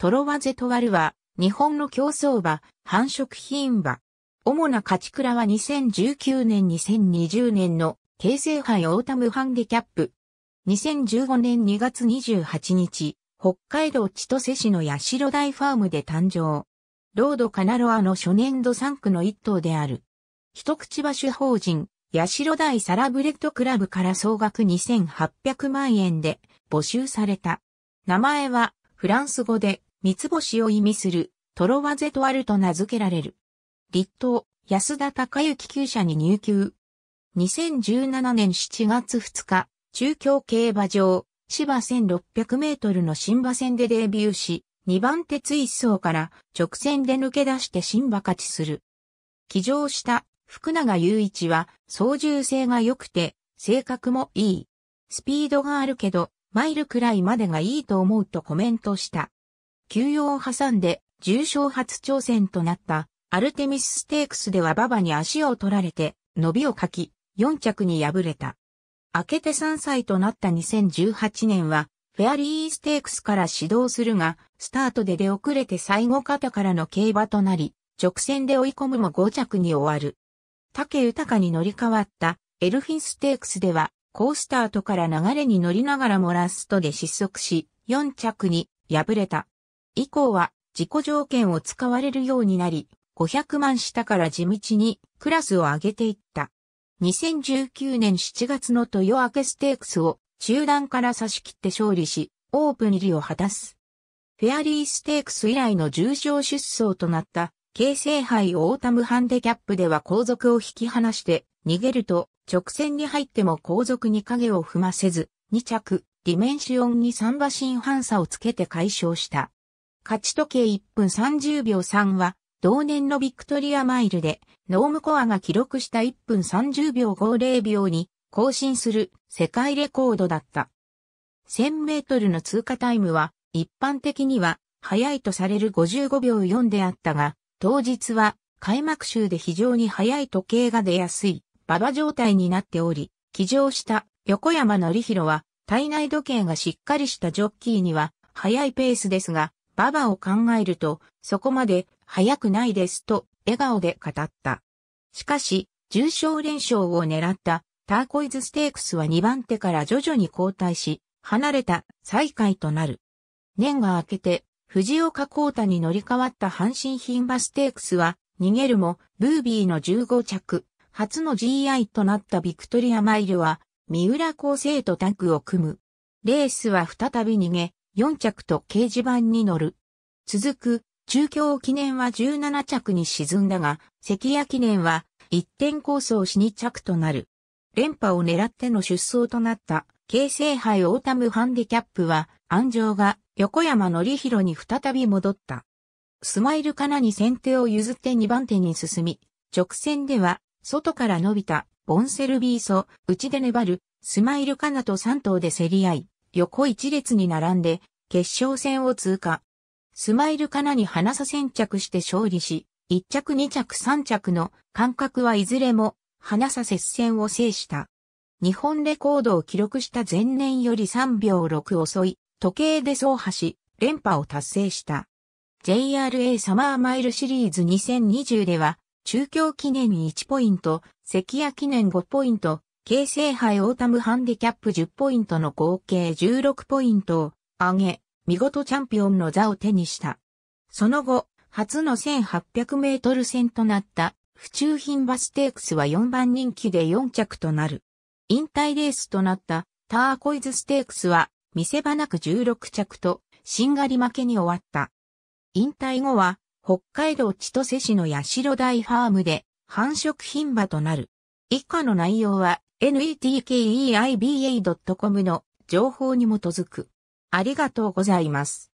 トロワゼトワルは、日本の競争馬、繁殖品馬。主な勝ち倉は2019年2020年の、京成杯オータムハンデキャップ。2015年2月28日、北海道千歳市の八代大ファームで誕生。ロードカナロアの初年度3区の一頭である。一口馬主法人、八代大サラブレッドクラブから総額2800万円で募集された。名前はフランス語で三つ星を意味する、トロワゼとあると名付けられる。立東、安田隆之旧社に入級。2017年7月2日、中京競馬場、芝1600メートルの新馬戦でデビューし、2番手追走から直線で抜け出して新馬勝ちする。騎乗した福永雄一は操縦性が良くて性格もいい。スピードがあるけど、マイルくらいまでがいいと思うとコメントした。休養を挟んで重症初挑戦となったアルテミスステークスでは馬場に足を取られて伸びをかき4着に敗れた。明けて3歳となった2018年はフェアリーステークスから始動するがスタートで出遅れて最後方からの競馬となり直線で追い込むも5着に終わる。竹豊に乗り換わったエルフィンステークスではースタートから流れに乗りながらもラストで失速し、4着に敗れた。以降は自己条件を使われるようになり、500万下から地道にクラスを上げていった。2019年7月の豊明ステークスを中段から差し切って勝利し、オープン入りを果たす。フェアリーステークス以来の重賞出走となった、京成杯オータムハンデキャップでは後続を引き離して逃げると直線に入っても後続に影を踏ませず2着ディメンシオンに3馬身反差をつけて解消した。勝ち時計1分30秒3は、同年のビクトリアマイルで、ノームコアが記録した1分30秒50秒に更新する世界レコードだった。1000メートルの通過タイムは、一般的には、早いとされる55秒4であったが、当日は、開幕週で非常に早い時計が出やすい、馬場状態になっており、騎乗した横山則弘は、体内時計がしっかりしたジョッキーには、早いペースですが、ババを考えると、そこまで早くないですと笑顔で語った。しかし、重症連勝を狙ったターコイズステークスは2番手から徐々に後退し、離れた最下位となる。年が明けて、藤岡光太に乗り換わった阪神牝馬ステークスは、逃げるも、ブービーの15着、初の GI となったビクトリアマイルは、三浦厚生とタッグを組む。レースは再び逃げ、4着と掲示板に乗る。続く、中京記念は17着に沈んだが、関谷記念は1点構想し2着となる。連覇を狙っての出走となった、京成杯オータムハンディキャップは、安城が横山則弘に再び戻った。スマイルカナに先手を譲って2番手に進み、直線では、外から伸びた、ボンセルビーソ、内で粘る、スマイルカナと3頭で競り合い、横一列に並んで、決勝戦を通過。スマイルカナに花差先着して勝利し、1着2着3着の間隔はいずれも花差接戦を制した。日本レコードを記録した前年より3秒6遅い、時計で走破し、連覇を達成した。JRA サマーマイルシリーズ2020では、中京記念1ポイント、関谷記念5ポイント、京成杯オータムハンディキャップ10ポイントの合計16ポイントを上げ、見事チャンピオンの座を手にした。その後、初の1800メートル戦となった府中品バステークスは4番人気で4着となる。引退レースとなったターコイズステークスは見せ場なく16着と、しんがり負けに終わった。引退後は、北海道千歳市の八代台ファームで、繁殖品馬となる。以下の内容は、netkeiba.com の情報に基づく。ありがとうございます。